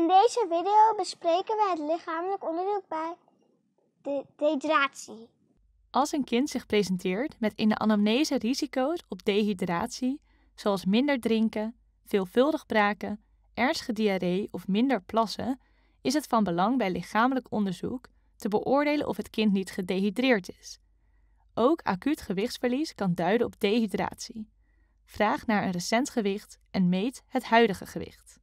In deze video bespreken we het lichamelijk onderzoek bij de dehydratie. Als een kind zich presenteert met in de anamnese risico's op dehydratie, zoals minder drinken, veelvuldig braken, ernstige diarree of minder plassen, is het van belang bij lichamelijk onderzoek te beoordelen of het kind niet gedehydreerd is. Ook acuut gewichtsverlies kan duiden op dehydratie. Vraag naar een recent gewicht en meet het huidige gewicht.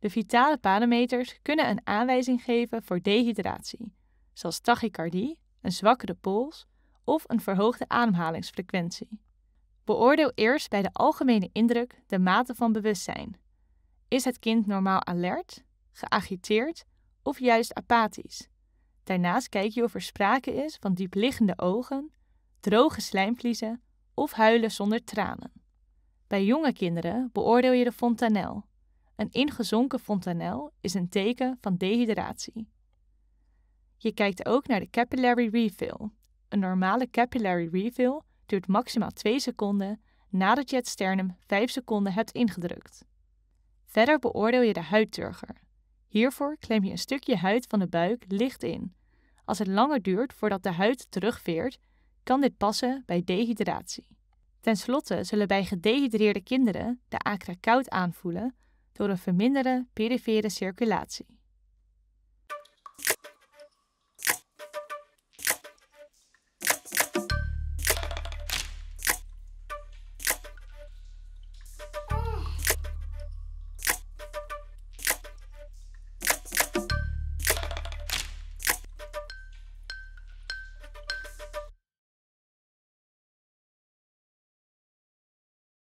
De vitale parameters kunnen een aanwijzing geven voor dehydratie, zoals tachycardie, een zwakkere pols of een verhoogde ademhalingsfrequentie. Beoordeel eerst bij de algemene indruk de mate van bewustzijn. Is het kind normaal alert, geagiteerd of juist apathisch? Daarnaast kijk je of er sprake is van diepliggende ogen, droge slijmvliezen of huilen zonder tranen. Bij jonge kinderen beoordeel je de fontanel, een ingezonken fontanel is een teken van dehydratie. Je kijkt ook naar de capillary refill. Een normale capillary refill duurt maximaal 2 seconden nadat je het sternum 5 seconden hebt ingedrukt. Verder beoordeel je de huidturger. Hiervoor klem je een stukje huid van de buik licht in. Als het langer duurt voordat de huid terugveert, kan dit passen bij dehydratie. Ten slotte zullen bij gedehydreerde kinderen de acra koud aanvoelen door een verminderde perifere circulatie.